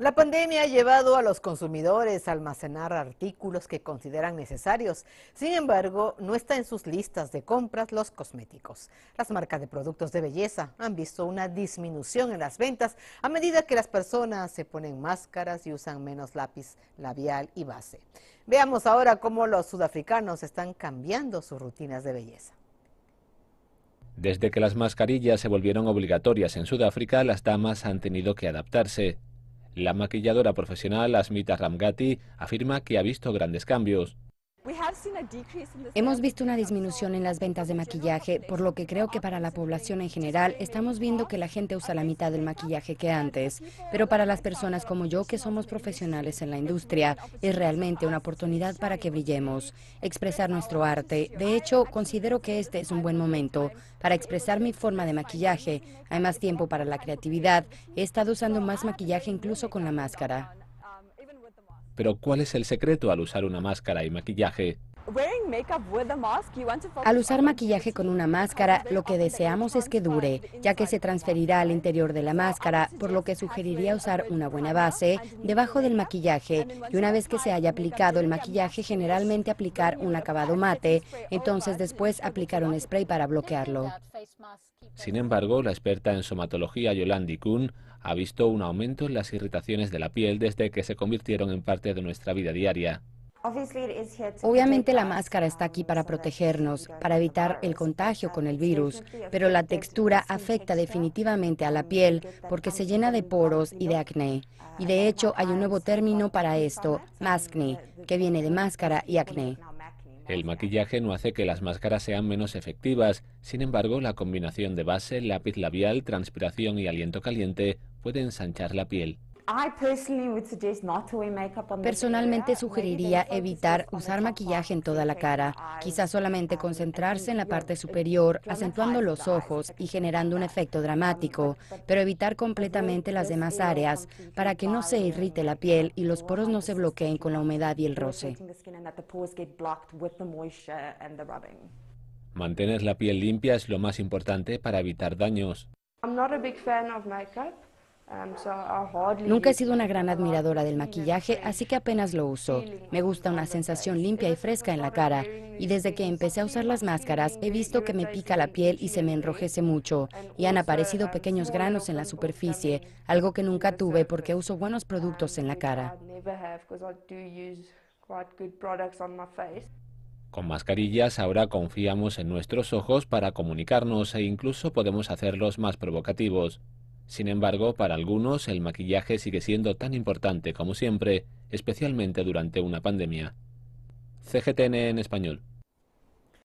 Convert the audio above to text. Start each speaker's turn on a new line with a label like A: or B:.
A: La pandemia ha llevado a los consumidores a almacenar artículos que consideran necesarios. Sin embargo, no está en sus listas de compras los cosméticos. Las marcas de productos de belleza han visto una disminución en las ventas a medida que las personas se ponen máscaras y usan menos lápiz labial y base. Veamos ahora cómo los sudafricanos están cambiando sus rutinas de belleza.
B: Desde que las mascarillas se volvieron obligatorias en Sudáfrica, las damas han tenido que adaptarse. La maquilladora profesional Asmita Ramgati afirma que ha visto grandes cambios.
A: Hemos visto una disminución en las ventas de maquillaje, por lo que creo que para la población en general estamos viendo que la gente usa la mitad del maquillaje que antes, pero para las personas como yo que somos profesionales en la industria es realmente una oportunidad para que brillemos, expresar nuestro arte. De hecho, considero que este es un buen momento para expresar mi forma de maquillaje. Hay más tiempo para la creatividad. He estado usando más maquillaje incluso con la máscara.
B: Pero ¿cuál es el secreto al usar una máscara y maquillaje
A: al usar maquillaje con una máscara, lo que deseamos es que dure, ya que se transferirá al interior de la máscara, por lo que sugeriría usar una buena base debajo del maquillaje y una vez que se haya aplicado el maquillaje, generalmente aplicar un acabado mate, entonces después aplicar un spray para bloquearlo.
B: Sin embargo, la experta en somatología Yolandi Kuhn ha visto un aumento en las irritaciones de la piel desde que se convirtieron en parte de nuestra vida diaria.
A: Obviamente la máscara está aquí para protegernos, para evitar el contagio con el virus, pero la textura afecta definitivamente a la piel porque se llena de poros ah, y de acné. Y de hecho hay un nuevo término para esto, maskne, que viene de máscara y acné.
B: El maquillaje no hace que las máscaras sean menos efectivas, sin embargo la combinación de base, lápiz labial, transpiración y aliento caliente puede ensanchar la piel.
A: Personalmente sugeriría evitar usar maquillaje en toda la cara, quizás solamente concentrarse en la parte superior, acentuando los ojos y generando un efecto dramático, pero evitar completamente las demás áreas para que no se irrite la piel y los poros no se bloqueen con la humedad y el roce.
B: Mantener la piel limpia es lo más importante para evitar daños.
A: Um, nunca he sido una gran admiradora del maquillaje, así que apenas lo uso. Me gusta una sensación limpia y fresca en la cara, y desde que empecé a usar las máscaras he visto que me pica la piel y se me enrojece mucho, y han aparecido pequeños granos en la superficie, algo que nunca tuve porque uso buenos productos en la cara.
B: Con mascarillas ahora confiamos en nuestros ojos para comunicarnos e incluso podemos hacerlos más provocativos. Sin embargo, para algunos el maquillaje sigue siendo tan importante como siempre, especialmente durante una pandemia. CGTN en español.